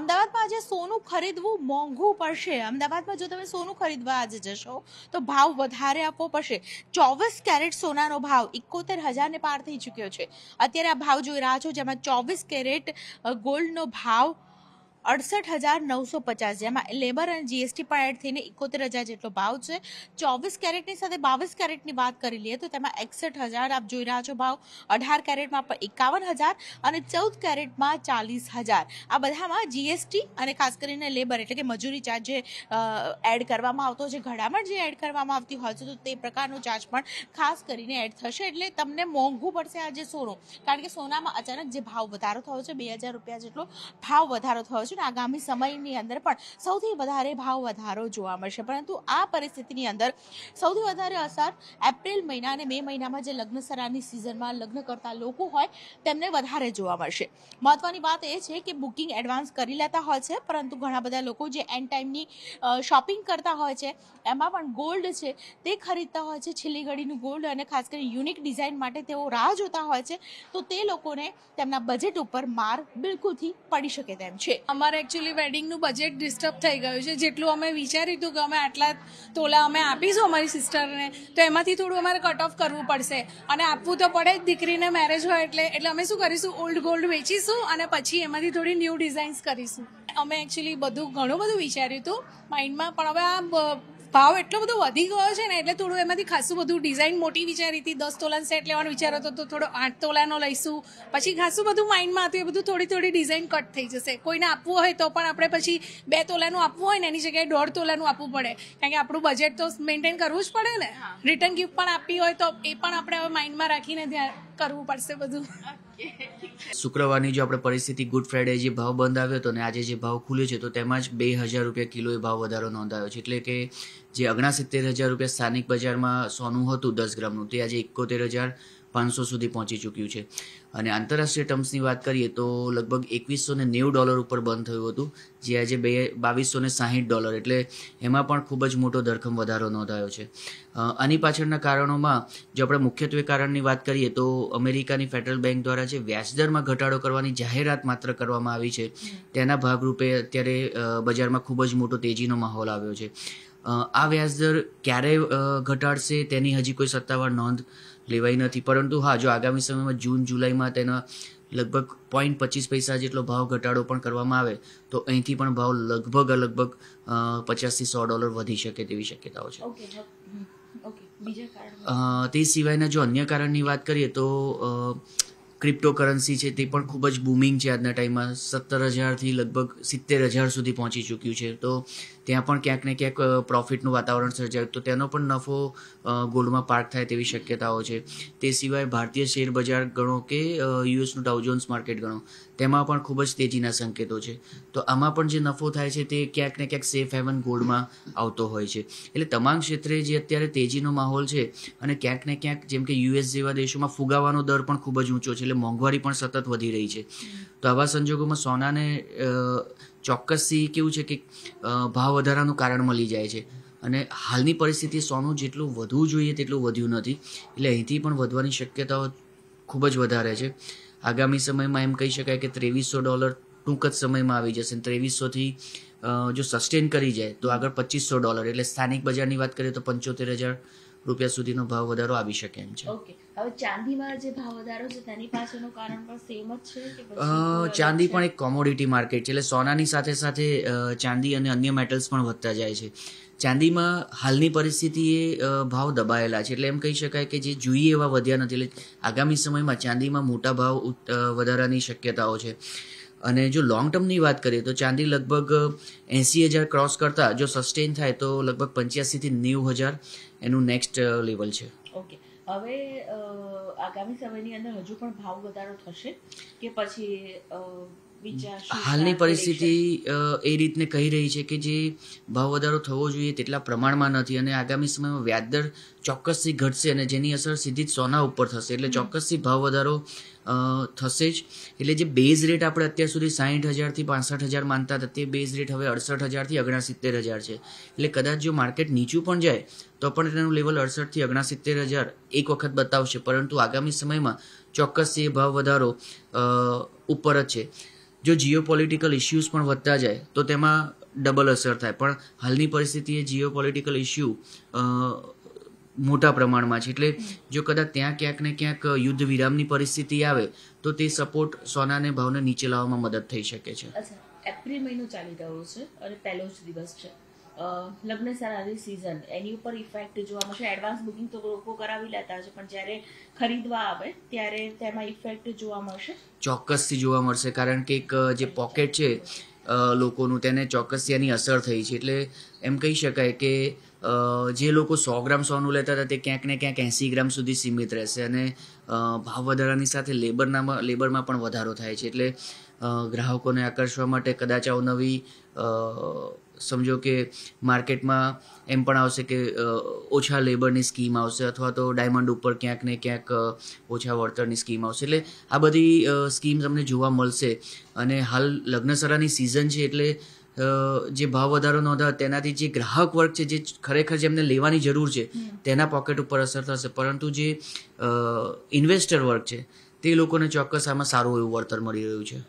અમદાવાદમાં આજે સોનું ખરીદવું મોંઘું પડશે અમદાવાદમાં જો તમે સોનું ખરીદવા આજે જશો તો ભાવ વધારે આપવો પડશે ચોવીસ કેરેટ સોનાનો ભાવ એકોતેર હજારને પાર થઈ ચૂક્યો છે અત્યારે આ ભાવ જોઈ રહ્યા છો જેમાં ચોવીસ કેરેટ ગોલ્ડનો ભાવ અડસઠ હજાર નવસો પચાસ જેમાં લેબર અને જીએસટી પણ એડ થઈને એકોતેર હજાર જેટલો ભાવ છે ચોવીસ કેરેટની સાથે બાવીસ કેરેટની વાત કરી લઈએ તો તેમાં એકસઠ હજાર આપ જોઈ રહ્યા છો ભાવ અઢાર કેરેટમાં પણ એકાવન હજાર અને ચૌદ કેરેટમાં ચાલીસ હજાર આ બધામાં જીએસટી અને ખાસ કરીને લેબર એટલે કે મજૂરી ચાર્જ જે એડ કરવામાં આવતો છે ઘડામણ જે એડ કરવામાં આવતી હોય છે તો તે પ્રકારનો ચાર્જ પણ ખાસ કરીને એડ થશે એટલે તમને મોંઘું પડશે આજે સોનું કારણ કે સોનામાં અચાનક જે ભાવ વધારો થયો છે બે હજાર રૂપિયા જેટલો ભાવ વધારો થયો છે છે અને આગામી સમયની અંદર પણ સૌથી વધારે ભાવ વધારો જોવા મળશે પરંતુ આ પરિસ્થિતિની અંદર સૌથી વધારે અસર એપ્રિલ મહિના અને મે મહિનામાં જે લગ્ન સરાની સિઝનમાં લગ્ન કરતા લોકો હોય તેમને વધારે જોવા મળશે મહત્વની વાત એ છે કે બુકિંગ એડવાન્સ કરી લેતા હોય છે પરંતુ ઘણા બધા લોકો જે એન્ડ ટાઈમની શોપિંગ કરતા હોય છે એમાં પણ ગોલ્ડ છે તે ખરીદતા હોય છે છેલ્લી ઘડીનું ગોલ્ડ અને ખાસ કરીને યુનિક ડિઝાઇન માટે તેઓ રાહ જોતા હોય છે તો તે લોકોને તેમના બજેટ ઉપર માર બિલકુલથી પડી શકે તેમ છે અમારે એકચ્યુઅલી વેડિંગનું બજેટ ડિસ્ટર્બ થઈ ગયું છે જેટલું અમે વિચાર્યું હતું કે અમે આટલા તોલા અમે આપીશું અમારી સિસ્ટરને તો એમાંથી થોડું અમારે કટ ઓફ કરવું પડશે અને આપવું તો પડે જ દીકરીને મેરેજ હોય એટલે એટલે અમે શું કરીશું ઓલ્ડ ગોલ્ડ વેચીશું અને પછી એમાંથી થોડી ન્યૂ ડિઝાઇન્સ કરીશું અમે એકચ્યુઅલી બધું ઘણું બધું વિચાર્યું હતું માઇન્ડમાં પણ હવે આ ભાવ એટલો બધો વધી ગયો છે ને એટલે થોડું એમાંથી ખાસું બધું ડિઝાઇન મોટી વિચારી હતી દસ તોલાનો સેટ લેવાનો વિચારો તો થોડો આઠ તોલાનો લઈશું પછી ખાસું બધું માઇન્ડમાં હતું એ બધું થોડી થોડી ડિઝાઇન કટ થઈ જશે કોઈને આપવું હોય તો પણ આપણે પછી બે તોલાનું આપવું હોય ને એની જગ્યાએ દોઢ તોલાનું આપવું પડે કારણ કે આપણું બજેટ તો મેન્ટેન કરવું જ પડે ને રિટર્ન ગિફ્ટ પણ આપવી હોય તો એ પણ આપણે હવે માઇન્ડમાં રાખીને ધ્યાન કરવું પડશે બધું શુક્રવારની જો આપણે પરિસ્થિતિ ગુડ ફ્રાઈડે જે ભાવ બંધ આવ્યો હતો અને આજે જે ભાવ ખુલ્યો છે તો તેમાં જ બે હજાર રૂપિયા કિલોએ ભાવ વધારો નોંધાયો છે એટલે કે જે અગણાસિત્તેર હજાર રૂપિયા સ્થાનિક બજારમાં સોનું હતું દસ ગ્રામનું તે આજે એકોતેર હજાર પાંચસો સુધી પહોંચી ચૂક્યું છે અને આંતરરાષ્ટ્રીય ટર્મ્સની વાત કરીએ તો લગભગ એકવીસો ને નેવું ડોલર ઉપર બંધ થયું હતું જે આજે બે બાવીસો ને સાહીઠ ડોલર એટલે એમાં પણ ખૂબ જ મોટો ધરખમ વધારો નોંધાયો છે આની પાછળના કારણોમાં જો આપણે મુખ્યત્વે કારણની વાત કરીએ તો અમેરિકાની ફેડરલ બેંક દ્વારા જે વ્યાજદરમાં ઘટાડો કરવાની જાહેરાત માત્ર કરવામાં આવી છે તેના ભાગરૂપે અત્યારે બજારમાં ખૂબ જ મોટો તેજીનો માહોલ આવ્યો છે આ વ્યાજદર ક્યારે ઘટાડશે તેની હજી કોઈ સત્તાવાર નોંધ લેવાઈ નથી પરંતુ હા જો આગામી સમયમાં જૂન જુલાઈમાં તેના લગભગ પોઈન્ટ પચીસ પૈસા જેટલો ભાવ ઘટાડો પણ કરવામાં આવે તો અહીંથી પણ ભાવ લગભગ લગભગ પચાસથી સો ડોલર વધી શકે તેવી શક્યતાઓ છે તે સિવાયના જો અન્ય કારણની વાત કરીએ તો ક્રિપ્ટોકરન્સી છે તે પણ ખૂબ જ બૂમિંગ છે આજના ટાઈમમાં સત્તર હજારથી લગભગ સિત્તેર હજાર સુધી પહોંચી ચૂક્યું છે તો ત્યાં પણ ક્યાંક ને ક્યાંક પ્રોફિટનું વાતાવરણ સર્જાયું તો તેનો પણ નફો ગોલ્ડમાં પાર્ક થાય તેવી શક્યતાઓ છે તે સિવાય ભારતીય શેર બજાર ગણો કે યુએસનું ડાઉજોન્સ માર્કેટ ગણો તેમાં પણ ખૂબ જ તેજીના સંકેતો છે તો આમાં પણ જે નફો થાય છે તે ક્યાંક ને ક્યાંક સેફ હેવન ગોલ્ડમાં આવતો હોય છે એટલે તમામ ક્ષેત્રે જે અત્યારે તેજીનો માહોલ છે અને ક્યાંક ને ક્યાંક જેમ કે યુએસ જેવા દેશોમાં ફુગાવાનો દર પણ ખૂબ જ ઊંચો છે એટલે મોંઘવારી પણ સતત વધી રહી છે તો આવા સંજોગોમાં સોનાને ચોક્કસથી કેવું છે કે ભાવ વધારાનું કારણ મળી જાય છે અને હાલની પરિસ્થિતિ સોનું જેટલું વધવું જોઈએ તેટલું વધ્યું નથી એટલે અહીંથી પણ વધવાની શક્યતાઓ ખૂબ જ વધારે છે આગામી સમયમાં એમ કહી શકાય કે ત્રેવીસો ડોલર ટૂંક જ સમયમાં આવી જશે અને ત્રેવીસોથી જો સસ્ટેન કરી જાય તો આગળ પચીસો ડોલર એટલે સ્થાનિક બજારની વાત કરીએ તો પંચોતેર હજાર રૂપિયા સુધીનો ભાવ વધારો આવી શકે એમ છે ચાંદી પણ એક કોમોડિટી માર્કેટ છે એટલે સોનાની સાથે સાથે ચાંદી અને અન્ય મેટલ્સ પણ વધતા જાય છે ચાંદીમાં હાલની પરિસ્થિતિએ ભાવ દબાયેલા છે એટલે એમ કહી શકાય કે જે જોઈએ એવા વધ્યા નથી એટલે આગામી સમયમાં ચાંદીમાં મોટા ભાવ વધારાની શક્યતાઓ છે અને જો લોંગ ટર્મની વાત કરીએ તો ચાંદી લગભગ એંસી હજાર ક્રોસ કરતાં જો સસ્ટેન થાય તો લગભગ પંચ્યાસીથી નેવું હજાર એનું નેક્સ્ટ લેવલ છે ઓકે હવે આગામી સમયની અંદર હજુ પણ ભાવ વધારો થશે કે પછી હાલની પરિસ્થિતિ એ રીતને કહી રહી છે કે જે ભાવ વધારો થવો જોઈએ તેટલા પ્રમાણમાં નથી અને આગામી સમયમાં વ્યાજદર ચોક્કસથી ઘટશે અને જેની અસર સીધી જ સોના ઉપર થશે એટલે ચોક્કસથી ભાવ વધારો થશે જ એટલે જે બેઝ રેટ આપણે અત્યાર સુધી સાહીઠ હજારથી પાસઠ હજાર માનતા હતા તે બેઝ રેટ હવે અડસઠ હજારથી સિત્તેર હજાર છે એટલે કદાચ જો માર્કેટ નીચું પણ જાય તો પણ તેનું લેવલ અડસઠથી સિત્તેર હજાર એક વખત બતાવશે પરંતુ આગામી સમયમાં ચોક્કસથી એ ભાવ વધારો ઉપર જ છે જો જીઓ પોલિટિકલ ઇસ્યુઝ પણ વધતા જાય તો તેમાં ડબલ અસર થાય પણ હાલની પરિસ્થિતિએ જીઓ પોલિટિકલ ઇસ્યુ મોટા પ્રમાણમાં છે એટલે જો કદાચ ત્યાં ક્યાંક ને ક્યાંક યુદ્ધ વિરામની પરિસ્થિતિ આવે તો તે સપોર્ટ સોનાને ભાવને નીચે લાવવામાં મદદ થઈ શકે છે એપ્રિલ મહિનો ચાલી રહ્યો છે અને પહેલો જ દિવસ છે લગ્ન સરાની સિઝન એની ઉપર ઇફેક્ટ જોવા મળશે એડવાન્સ બુકિંગ તો લોકો કરાવી લેતા છે પણ જ્યારે ખરીદવા આવે ત્યારે તેમાં ઇફેક્ટ જોવા મળશે ચોક્કસથી જોવા મળશે કારણ કે એક જે પોકેટ છે લોકોનું તેને ચોક્કસથી એની અસર થઈ છે એટલે એમ કહી શકાય કે જે લોકો સો ગ્રામ સોનું લેતા હતા તે ક્યાંક ને ક્યાંક એંસી ગ્રામ સુધી સીમિત રહેશે અને ભાવ વધારાની સાથે લેબરના લેબરમાં પણ વધારો થાય છે એટલે ગ્રાહકોને આકર્ષવા માટે કદાચ અવનવી સમજો કે માર્કેટમાં એમ પણ આવશે કે ઓછા લેબરની સ્કીમ આવશે અથવા તો ડાયમંડ ઉપર ક્યાંક ને ક્યાંક ઓછા વળતરની સ્કીમ આવશે એટલે આ બધી સ્કીમ તમને જોવા મળશે અને હાલ લગ્નસરાની સિઝન છે એટલે જે ભાવ વધારો નોંધાયો તેનાથી જે ગ્રાહક વર્ગ છે જે ખરેખર જેમને લેવાની જરૂર છે તેના પોકેટ ઉપર અસર થશે પરંતુ જે ઇન્વેસ્ટર વર્ગ છે તે લોકોને ચોક્કસ આમાં સારું એવું વળતર મળી રહ્યું છે